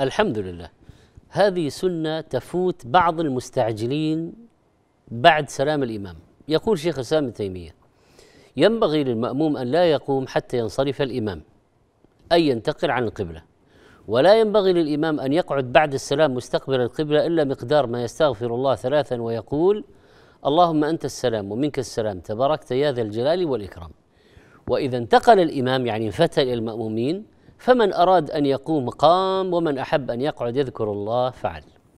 الحمد لله هذه سنة تفوت بعض المستعجلين بعد سلام الإمام يقول شيخ الإسلام ابن تيمية ينبغي للمأموم أن لا يقوم حتى ينصرف الإمام أي ينتقل عن القبلة ولا ينبغي للإمام أن يقعد بعد السلام مستقبل القبلة إلا مقدار ما يستغفر الله ثلاثا ويقول اللهم أنت السلام ومنك السلام تباركت يا ذا الجلال والإكرام وإذا انتقل الإمام يعني انفتل المأمومين فمن أراد أن يقوم قام ومن أحب أن يقعد يذكر الله فعل